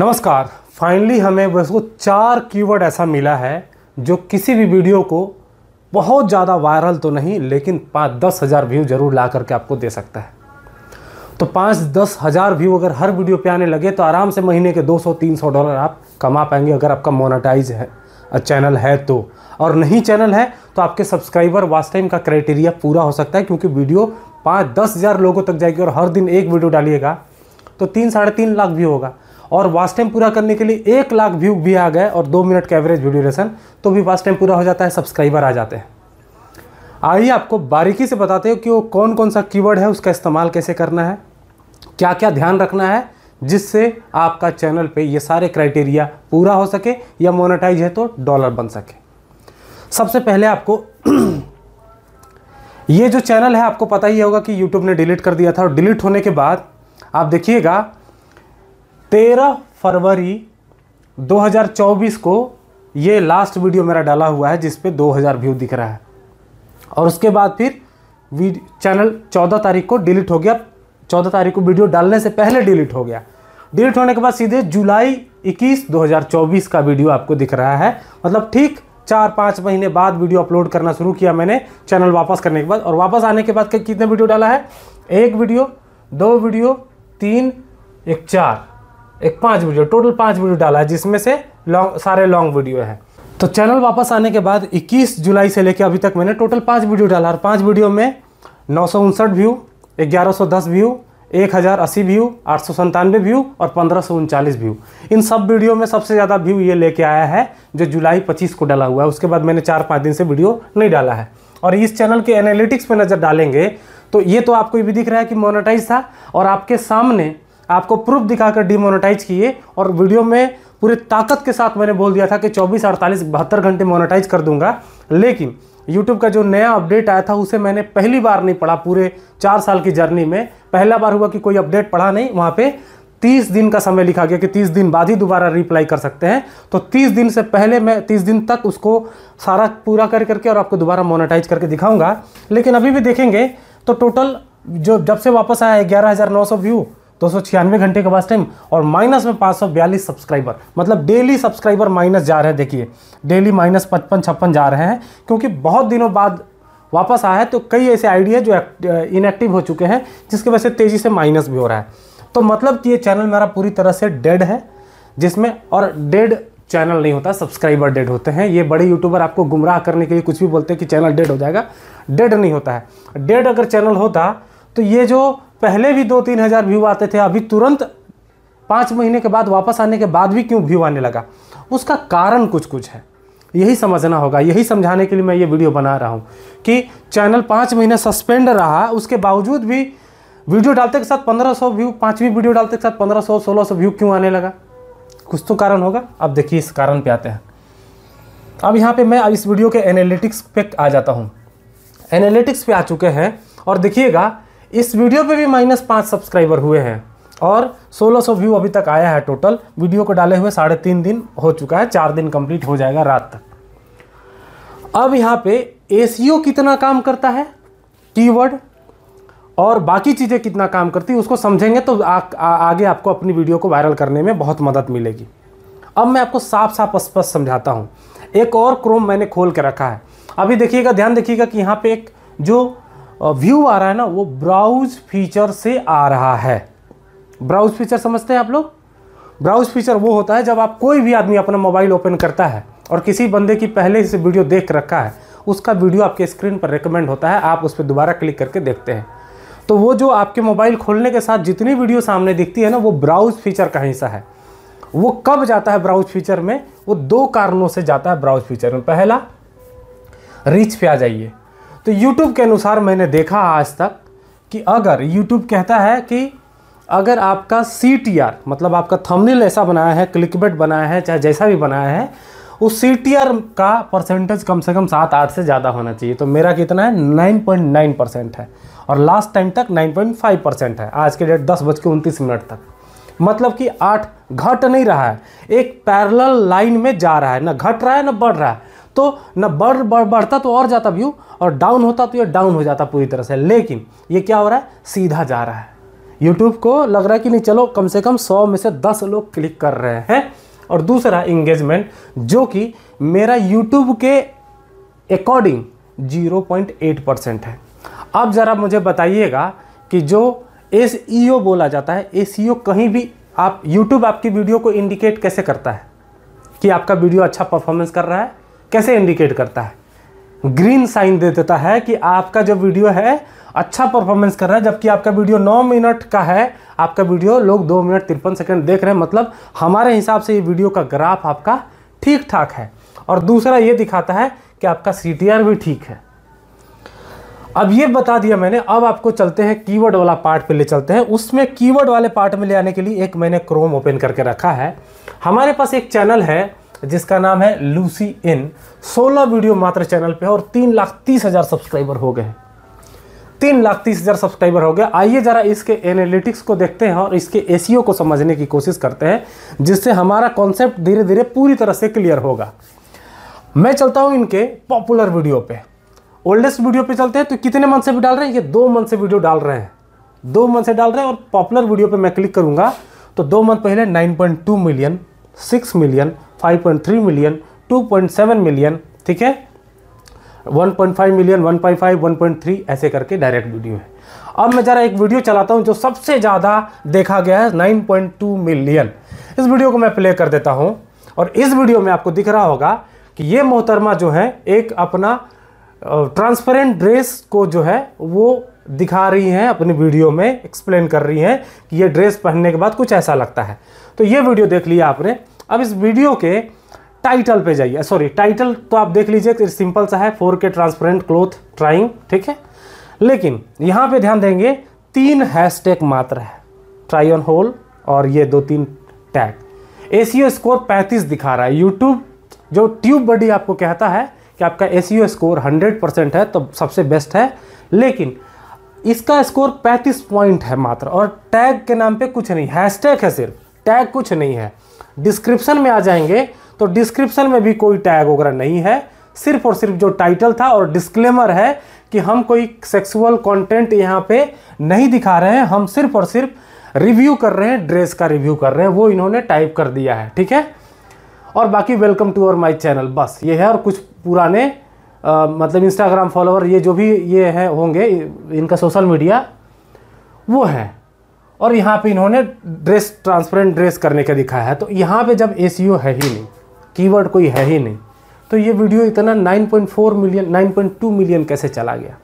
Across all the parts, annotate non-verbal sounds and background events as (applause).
नमस्कार फाइनली हमें बस वो चार कीवर्ड ऐसा मिला है जो किसी भी वीडियो को बहुत ज़्यादा वायरल तो नहीं लेकिन पाँच दस हज़ार व्यू जरूर ला करके आपको दे सकता है तो पाँच दस हज़ार व्यू अगर हर वीडियो पे आने लगे तो आराम से महीने के 200-300 डॉलर आप कमा पाएंगे अगर आपका मोनेटाइज है चैनल है तो और नहीं चैनल है तो आपके सब्सक्राइबर वास्ट टाइम का क्राइटेरिया पूरा हो सकता है क्योंकि वीडियो पाँच दस हज़ार लोगों तक जाएगी और हर दिन एक वीडियो डालिएगा तो तीन साढ़े तीन लाख व्यू होगा और वास्ट टाइम पूरा करने के लिए एक लाख व्यू भी आ गए और दो मिनट का एवरेज वीडियो लेसन तो भी वास्ट टाइम पूरा हो जाता है सब्सक्राइबर आ जाते हैं आइए आपको बारीकी से बताते हो कि वो कौन कौन सा कीवर्ड है उसका इस्तेमाल कैसे करना है क्या क्या ध्यान रखना है जिससे आपका चैनल पे ये सारे क्राइटेरिया पूरा हो सके या मोनेटाइज है तो डॉलर बन सके सबसे पहले आपको (clears throat) ये जो चैनल है आपको पता ही होगा कि यूट्यूब ने डिलीट कर दिया था और डिलीट होने के बाद आप देखिएगा तेरह फरवरी 2024 को ये लास्ट वीडियो मेरा डाला हुआ है जिसपे 2000 व्यू दिख रहा है और उसके बाद फिर चैनल 14 तारीख को डिलीट हो गया 14 तारीख को वीडियो डालने से पहले डिलीट हो गया डिलीट होने के बाद सीधे जुलाई 21 2024 का वीडियो आपको दिख रहा है मतलब ठीक चार पाँच महीने बाद वीडियो अपलोड करना शुरू किया मैंने चैनल वापस करने के बाद और वापस आने के बाद कितने वीडियो डाला है एक वीडियो दो वीडियो तीन एक चार एक पांच वीडियो टोटल पांच वीडियो डाला है जिसमें से लॉन्ग सारे लॉन्ग वीडियो हैं तो चैनल वापस आने के बाद 21 जुलाई से लेकर अभी तक मैंने टोटल पाँच वीडियो डाला और पाँच वीडियो में नौ व्यू ग्यारह व्यू एक हज़ार अस्सी व्यू आठ सौ संतानवे व्यू और पंद्रह सौ उनचालीस व्यू इन सब वीडियो में सबसे ज़्यादा व्यू ये लेके आया है जो जुलाई पच्चीस को डाला हुआ है उसके बाद मैंने चार पाँच दिन से वीडियो नहीं डाला है और इस चैनल के एनालिटिक्स पर नज़र डालेंगे तो ये तो आपको ये भी दिख रहा है कि मोनेटाइज था और आपके सामने आपको प्रूफ दिखाकर डिमोनेटाइज किए और वीडियो में पूरी ताकत के साथ मैंने बोल दिया था कि 24 अड़तालीस बहत्तर घंटे मोनेटाइज कर दूंगा लेकिन यूट्यूब का जो नया अपडेट आया था उसे मैंने पहली बार नहीं पढ़ा पूरे चार साल की जर्नी में पहला बार हुआ कि कोई अपडेट पढ़ा नहीं वहाँ पे तीस दिन का समय लिखा गया कि तीस दिन बाद ही दोबारा रिप्लाई कर सकते हैं तो तीस दिन से पहले मैं तीस दिन तक उसको सारा पूरा कर करके और आपको दोबारा मोनेटाइज करके दिखाऊंगा लेकिन अभी भी देखेंगे तो टोटल जो जब से वापस आया है ग्यारह व्यू दो सौ छियानवे घंटे के पास टाइम और माइनस में पाँच सौ बयालीस सब्सक्राइबर मतलब डेली सब्सक्राइबर माइनस जा रहे हैं देखिए डेली माइनस पचपन छप्पन जा रहे हैं क्योंकि बहुत दिनों बाद वापस आया है तो कई ऐसे आइडिया जो इनएक्टिव हो चुके हैं जिसकी वजह से तेज़ी से माइनस भी हो रहा है तो मतलब कि ये चैनल मेरा पूरी तरह से डेड है जिसमें और डेड चैनल नहीं होता सब्सक्राइबर डेड होते हैं ये बड़े यूट्यूबर आपको गुमराह करने के लिए कुछ भी बोलते हैं कि चैनल डेड हो जाएगा डेड नहीं होता है डेड अगर चैनल होता तो ये जो पहले भी दो तीन हज़ार व्यू आते थे अभी तुरंत पाँच महीने के बाद वापस आने के बाद भी क्यों व्यू आने लगा उसका कारण कुछ कुछ है यही समझना होगा यही समझाने के लिए मैं ये वीडियो बना रहा हूँ कि चैनल पाँच महीने सस्पेंड रहा उसके बावजूद भी वीडियो डालते के साथ पंद्रह सौ व्यू पाँचवीं वीडियो डालते के साथ पंद्रह सौ सोलह सौ व्यू क्यों आने लगा कुछ तो कारण होगा अब देखिए इस कारण पे आते हैं अब यहाँ पे मैं इस वीडियो के एनालिटिक्स पे आ जाता हूँ एनालिटिक्स पे आ चुके हैं और देखिएगा इस वीडियो पे भी माइनस पाँच सब्सक्राइबर हुए हैं और 1600 व्यू अभी तक आया है टोटल वीडियो को डाले हुए साढ़े तीन दिन हो चुका है चार दिन कंप्लीट हो जाएगा रात तक अब यहाँ पे ए कितना काम करता है कीवर्ड और बाकी चीज़ें कितना काम करती है उसको समझेंगे तो आ, आ, आगे आपको अपनी वीडियो को वायरल करने में बहुत मदद मिलेगी अब मैं आपको साफ साफ स्पष्ट समझाता हूँ एक और क्रोम मैंने खोल के रखा है अभी देखिएगा ध्यान देखिएगा कि यहाँ पे एक जो व्यू आ रहा है ना वो ब्राउज फीचर से आ रहा है ब्राउज फीचर समझते हैं आप लोग ब्राउज फीचर वो होता है जब आप कोई भी आदमी अपना मोबाइल ओपन करता है और किसी बंदे की पहले से वीडियो देख रखा है उसका वीडियो आपके स्क्रीन पर रिकमेंड होता है आप उस पर दोबारा क्लिक करके देखते हैं तो वो जो आपके मोबाइल खोलने के साथ जितनी वीडियो सामने दिखती है ना वो ब्राउज फीचर का हिस्सा है वो कब जाता है ब्राउज फीचर में वो दो कारणों से जाता है ब्राउज फीचर में पहला रीच पे आ जाइए तो यूट्यूब के अनुसार मैंने देखा आज तक कि अगर यूट्यूब कहता है कि अगर आपका सी मतलब आपका थंबनेल ऐसा बनाया है क्लिकबेट बनाया है चाहे जैसा भी बनाया है उस सी का परसेंटेज कम से कम सात आठ से ज़्यादा होना चाहिए तो मेरा कितना है नाइन पॉइंट नाइन परसेंट है और लास्ट टाइम तक नाइन पॉइंट फाइव परसेंट है आज के डेट दस बज के उनतीस मिनट तक मतलब कि आठ घट नहीं रहा है एक पैरल लाइन में जा रहा है ना घट रहा है ना बढ़ रहा है तो ना बढ़ बढ़ बढ़ता तो और जाता व्यू और डाउन होता तो ये डाउन हो जाता पूरी तरह से लेकिन ये क्या हो रहा है सीधा जा रहा है यूट्यूब को लग रहा है कि नहीं चलो कम से कम सौ में से दस लोग क्लिक कर रहे हैं और दूसरा इंगेजमेंट जो कि मेरा यूट्यूब के अकॉर्डिंग 0.8 परसेंट है अब ज़रा मुझे बताइएगा कि जो एस e बोला जाता है एस e कहीं भी आप यूट्यूब आपकी वीडियो को इंडिकेट कैसे करता है कि आपका वीडियो अच्छा परफॉर्मेंस कर रहा है कैसे इंडिकेट करता है ग्रीन साइन दे देता है कि आपका जो वीडियो है अच्छा परफॉर्मेंस कर रहा है जबकि आपका वीडियो 9 मिनट का है आपका वीडियो लोग 2 मिनट तिरपन सेकंड देख रहे हैं मतलब हमारे हिसाब से ये वीडियो का ग्राफ आपका ठीक ठाक है और दूसरा ये दिखाता है कि आपका सी भी ठीक है अब ये बता दिया मैंने अब आपको चलते हैं कीवर्ड वाला पार्ट पे ले चलते हैं उसमें कीवर्ड वाले पार्ट में ले आने के लिए एक मैंने क्रोम ओपन करके रखा है हमारे पास एक चैनल है जिसका नाम है लूसी इन 16 वीडियो मात्र चैनल पे और तीन लाख तीस हज़ार सब्सक्राइबर हो गए तीन लाख तीस हज़ार सब्सक्राइबर हो गए आइए ज़रा इसके एनालिटिक्स को देखते हैं और इसके ए e को समझने की कोशिश करते हैं जिससे हमारा कॉन्सेप्ट धीरे धीरे पूरी तरह से क्लियर होगा मैं चलता हूं इनके पॉपुलर वीडियो पे ओल्डेस्ट वीडियो पे चलते हैं तो कितने मन से भी डाल रहे हैं ये दो मंथ से वीडियो डाल रहे हैं दो मंथ से डाल रहे हैं और पॉपुलर वीडियो पे मैं क्लिक करूंगा तो दो मंथ पहले 9.2 मिलियन 6 मिलियन 5.3 मिलियन 2.7 मिलियन ठीक है 1.5 मिलियन 1.5 1.3 ऐसे करके डायरेक्ट वीडियो है अब मैं ज़रा एक वीडियो चलाता हूँ जो सबसे ज़्यादा देखा गया है 9.2 मिलियन इस वीडियो को मैं प्ले कर देता हूँ और इस वीडियो में आपको दिख रहा होगा कि ये मोहतरमा जो है एक अपना ट्रांसपेरेंट ड्रेस को जो है वो दिखा रही हैं अपनी वीडियो में एक्सप्लेन कर रही हैं कि ये ड्रेस पहनने के बाद कुछ ऐसा लगता है तो ये वीडियो देख लिया आपने अब इस वीडियो के टाइटल पे जाइए सॉरी टाइटल तो आप देख लीजिए सिंपल सा है फोर के ट्रांसपेरेंट क्लोथ ट्राइंग ठीक है लेकिन यहाँ पे ध्यान देंगे तीन हैशटैग मात्र है ट्राई ऑन होल और ये दो तीन टैग ए स्कोर पैंतीस दिखा रहा है यूट्यूब जो ट्यूब बडी आपको कहता है कि आपका ए स्कोर हंड्रेड परसेंट है तो सबसे बेस्ट है लेकिन इसका स्कोर पैंतीस पॉइंट है मात्र और टैग के नाम पे कुछ नहीं हैशटैग है सिर्फ टैग कुछ नहीं है डिस्क्रिप्शन में आ जाएंगे तो डिस्क्रिप्शन में भी कोई टैग वगैरह नहीं है सिर्फ और सिर्फ जो टाइटल था और डिस्क्लेमर है कि हम कोई सेक्सुअल कंटेंट यहाँ पे नहीं दिखा रहे हैं हम सिर्फ और सिर्फ रिव्यू कर रहे हैं ड्रेस का रिव्यू कर रहे हैं वो इन्होंने टाइप कर दिया है ठीक है और बाकी welcome to our my channel बस ये है और कुछ पुराने आ, मतलब इंस्टाग्राम फॉलोअर ये जो भी ये हैं होंगे इनका सोशल मीडिया वो है और यहाँ पे इन्होंने ड्रेस ट्रांसपेरेंट ड्रेस करने का दिखाया है तो यहाँ पे जब ए e है ही नहीं कीवर्ड कोई है ही नहीं तो ये वीडियो इतना 9.4 मिलियन 9.2 मिलियन कैसे चला गया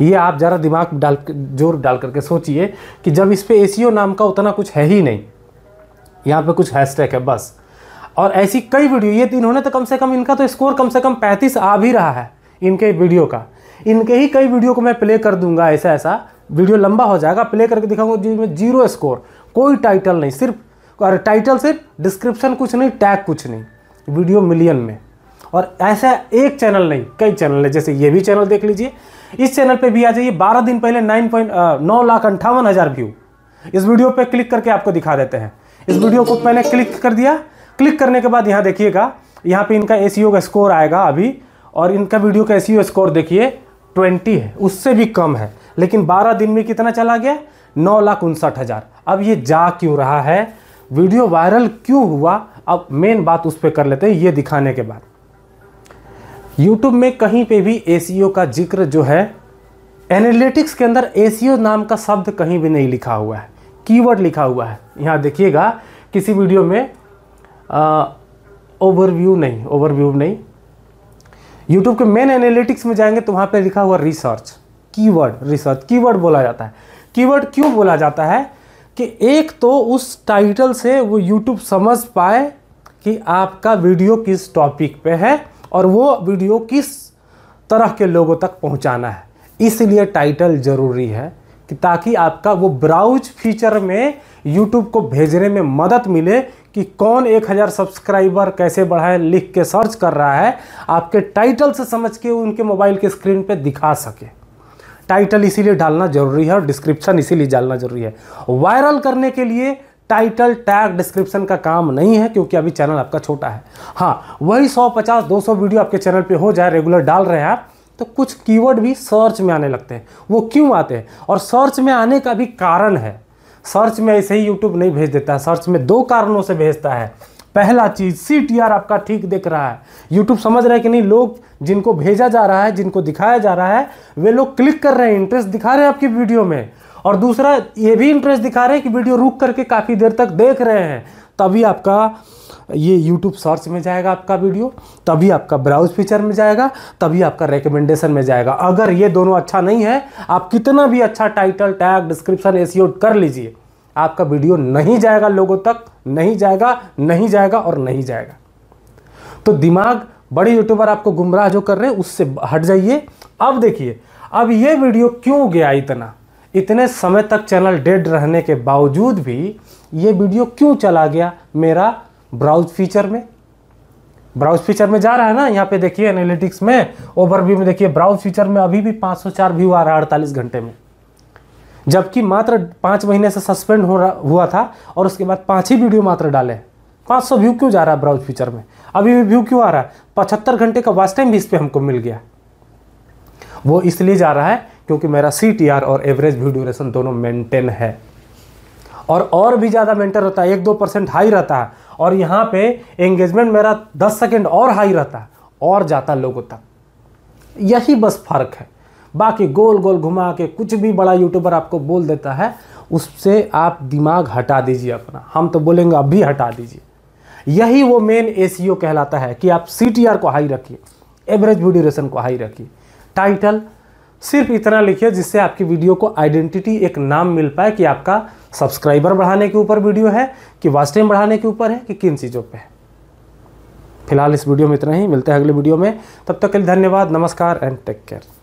ये आप ज़रा दिमाग डाल जोर डाल करके सोचिए कि जब इस पर ए e नाम का उतना कुछ है ही नहीं यहाँ पर कुछ हैशटैग है बस और ऐसी कई वीडियो ये तो इन्होंने तो कम से कम इनका तो स्कोर कम से कम पैंतीस आ भी रहा है इनके वीडियो का इनके ही कई वीडियो को मैं प्ले कर दूंगा ऐसा ऐसा वीडियो लंबा हो जाएगा प्ले करके दिखाऊंगा जिसमें जीरो स्कोर कोई टाइटल नहीं सिर्फ और टाइटल सिर्फ डिस्क्रिप्शन कुछ नहीं टैग कुछ नहीं वीडियो मिलियन में और ऐसा एक चैनल नहीं कई चैनल है जैसे ये भी चैनल देख लीजिए इस चैनल पे भी आ जाइए बारह दिन पहले नाइन पॉइंट नौ लाख अंठावन हज़ार व्यू इस वीडियो पे क्लिक करके आपको दिखा देते हैं इस वीडियो को मैंने क्लिक कर दिया क्लिक करने के बाद यहाँ देखिएगा यहाँ पे इनका ए e का स्कोर आएगा अभी और इनका वीडियो का ए स्कोर e देखिए ट्वेंटी है उससे भी कम है लेकिन 12 दिन में कितना चला गया नौ लाख उनसठ हज़ार अब ये जा क्यों रहा है वीडियो वायरल क्यों हुआ अब मेन बात उस पर कर लेते हैं ये दिखाने के बाद यूट्यूब में कहीं पे भी ए e का जिक्र जो है एनालिटिक्स के अंदर ए e नाम का शब्द कहीं भी नहीं लिखा हुआ है कीवर्ड लिखा हुआ है यहाँ देखिएगा किसी वीडियो में ओवरव्यू नहीं ओवरव्यू नहीं यूट्यूब के मेन एनालिटिक्स में जाएंगे तो वहाँ पे लिखा हुआ रिसर्च कीवर्ड रिसर्च कीवर्ड बोला जाता है कीवर्ड क्यों बोला जाता है कि एक तो उस टाइटल से वो यूट्यूब समझ पाए कि आपका वीडियो किस टॉपिक पे है और वो वीडियो किस तरह के लोगों तक पहुंचाना है इसलिए टाइटल ज़रूरी है कि ताकि आपका वो ब्राउज फीचर में यूट्यूब को भेजने में मदद मिले कि कौन 1000 सब्सक्राइबर कैसे बढ़ाए लिख के सर्च कर रहा है आपके टाइटल से समझ के उनके मोबाइल के स्क्रीन पे दिखा सके टाइटल इसीलिए डालना जरूरी है और डिस्क्रिप्शन इसीलिए डालना जरूरी है वायरल करने के लिए टाइटल टैग डिस्क्रिप्शन का काम नहीं है क्योंकि अभी चैनल आपका छोटा है हाँ वही 150 200 वीडियो आपके चैनल पे हो जाए रेगुलर डाल रहे हैं आप तो कुछ कीवर्ड भी सर्च में आने लगते हैं वो क्यों आते हैं और सर्च में आने का भी कारण है सर्च में ऐसे ही यूट्यूब नहीं भेज देता है सर्च में दो कारणों से भेजता है पहला चीज़ सी टी आर आपका ठीक दिख रहा है यूट्यूब समझ रहे है कि नहीं लोग जिनको भेजा जा रहा है जिनको दिखाया जा रहा है वे लोग क्लिक कर रहे हैं इंटरेस्ट दिखा रहे हैं आपकी वीडियो में और दूसरा ये भी इंटरेस्ट दिखा रहे हैं कि वीडियो रुक करके काफ़ी देर तक देख रहे हैं तभी आपका ये यूट्यूब सर्च में जाएगा आपका वीडियो तभी आपका ब्राउज फीचर में जाएगा तभी आपका रिकमेंडेशन में जाएगा अगर ये दोनों अच्छा नहीं है आप कितना भी अच्छा टाइटल टैग डिस्क्रिप्शन एस कर लीजिए आपका वीडियो नहीं जाएगा लोगों तक नहीं जाएगा नहीं जाएगा और नहीं जाएगा तो दिमाग बड़े यूट्यूबर आपको गुमराह जो कर रहे हैं उससे हट जाइए अब देखिए अब ये वीडियो क्यों गया इतना इतने समय तक चैनल डेड रहने के बावजूद भी ये वीडियो क्यों चला गया मेरा ब्राउज फीचर में ब्राउज फीचर में जा रहा है ना यहाँ पे देखिए एनालिटिक्स में ओवरव्यू में देखिए ब्राउज फीचर में अभी भी 504 व्यू आ रहा है अड़तालीस घंटे में जबकि मात्र पाँच महीने से सस्पेंड हो रहा हुआ था और उसके बाद पाँच ही वीडियो मात्र डाले पाँच सौ व्यू क्यों जा रहा है ब्राउज फीचर में अभी भी व्यू क्यों आ रहा है पचहत्तर घंटे का वास्ट टाइम भी इस पर हमको मिल गया वो इसलिए जा रहा है क्योंकि मेरा सी टी आर और एवरेज व्यू ड्यूरेशन दोनों मेंटेन है और और भी ज़्यादा मेंटेन रहता है एक दो परसेंट हाई रहता है और यहाँ पे एंगेजमेंट मेरा दस सेकेंड और हाई रहता है और जाता लोगों तक यही बस फर्क है बाकी गोल गोल घुमा के कुछ भी बड़ा यूट्यूबर आपको बोल देता है उससे आप दिमाग हटा दीजिए अपना हम तो बोलेंगे अभी हटा दीजिए यही वो मेन ए e कहलाता है कि आप सी को हाई रखिए एवरेज वीडियो ड्यूरेशन को हाई रखिए टाइटल सिर्फ इतना लिखिए जिससे आपकी वीडियो को आइडेंटिटी एक नाम मिल पाए कि आपका सब्सक्राइबर बढ़ाने के ऊपर वीडियो है कि वास्ट टाइम बढ़ाने के ऊपर है कि किन चीज़ों पे है फिलहाल इस वीडियो में इतना ही मिलते हैं अगले वीडियो में तब तक के लिए धन्यवाद नमस्कार एंड टेक केयर